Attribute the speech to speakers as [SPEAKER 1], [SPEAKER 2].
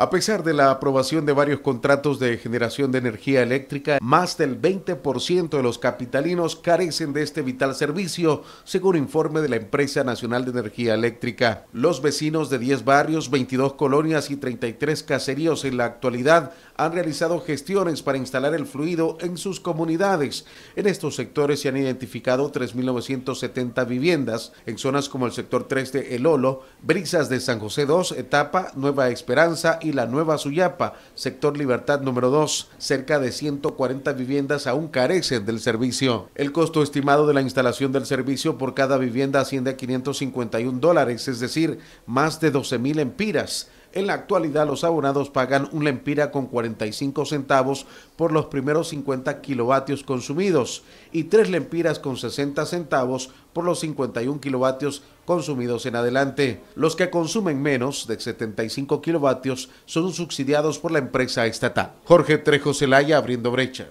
[SPEAKER 1] A pesar de la aprobación de varios contratos de generación de energía eléctrica, más del 20% de los capitalinos carecen de este vital servicio, según informe de la Empresa Nacional de Energía Eléctrica. Los vecinos de 10 barrios, 22 colonias y 33 caseríos en la actualidad han realizado gestiones para instalar el fluido en sus comunidades. En estos sectores se han identificado 3.970 viviendas en zonas como el sector 3 de Elolo, Brisas de San José 2, Etapa, Nueva Esperanza y la Nueva Suyapa, sector Libertad número 2. Cerca de 140 viviendas aún carecen del servicio. El costo estimado de la instalación del servicio por cada vivienda asciende a 551 dólares, es decir, más de 12 mil empiras en la actualidad los abonados pagan un lempira con 45 centavos por los primeros 50 kilovatios consumidos y tres lempiras con 60 centavos por los 51 kilovatios consumidos en adelante. Los que consumen menos de 75 kilovatios son subsidiados por la empresa estatal. Jorge Trejo Celaya abriendo brecha.